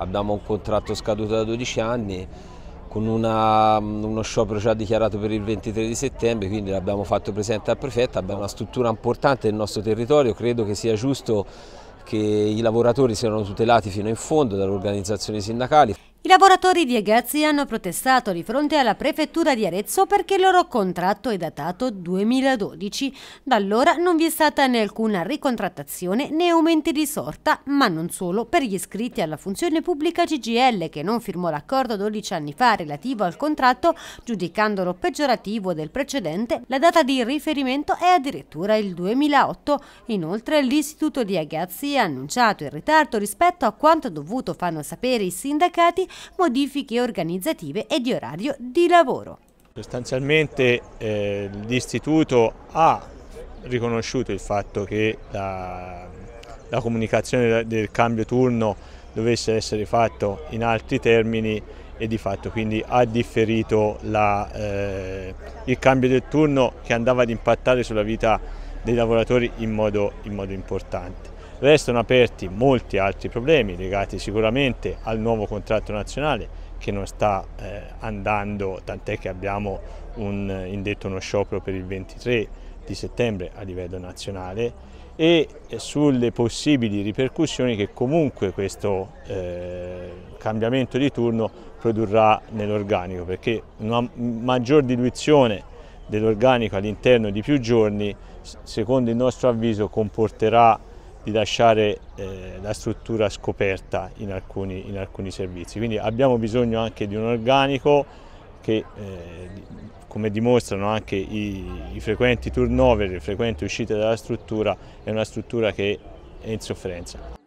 abbiamo un contratto scaduto da 12 anni con una, uno sciopero già dichiarato per il 23 di settembre, quindi l'abbiamo fatto presente al prefetto, abbiamo una struttura importante nel nostro territorio, credo che sia giusto che i lavoratori siano tutelati fino in fondo dalle organizzazioni sindacali. I lavoratori di Egazzi hanno protestato di fronte alla prefettura di Arezzo perché il loro contratto è datato 2012. Da allora non vi è stata né alcuna ricontrattazione né aumenti di sorta, ma non solo per gli iscritti alla funzione pubblica CGL che non firmò l'accordo 12 anni fa relativo al contratto, giudicandolo peggiorativo del precedente, la data di riferimento è addirittura il 2008. Inoltre l'istituto di Agazzi ha annunciato il ritardo rispetto a quanto dovuto fanno sapere i sindacati modifiche organizzative e di orario di lavoro. Sostanzialmente eh, l'Istituto ha riconosciuto il fatto che la, la comunicazione del cambio turno dovesse essere fatto in altri termini e di fatto quindi ha differito la, eh, il cambio del turno che andava ad impattare sulla vita dei lavoratori in modo, in modo importante. Restano aperti molti altri problemi legati sicuramente al nuovo contratto nazionale che non sta eh, andando, tant'è che abbiamo un, eh, indetto uno sciopero per il 23 di settembre a livello nazionale e eh, sulle possibili ripercussioni che comunque questo eh, cambiamento di turno produrrà nell'organico, perché una maggior diluizione dell'organico all'interno di più giorni, secondo il nostro avviso, comporterà di lasciare eh, la struttura scoperta in alcuni, in alcuni, servizi. Quindi abbiamo bisogno anche di un organico che, eh, come dimostrano anche i, i, frequenti turnover, le frequenti uscite dalla struttura, è una struttura che è in sofferenza.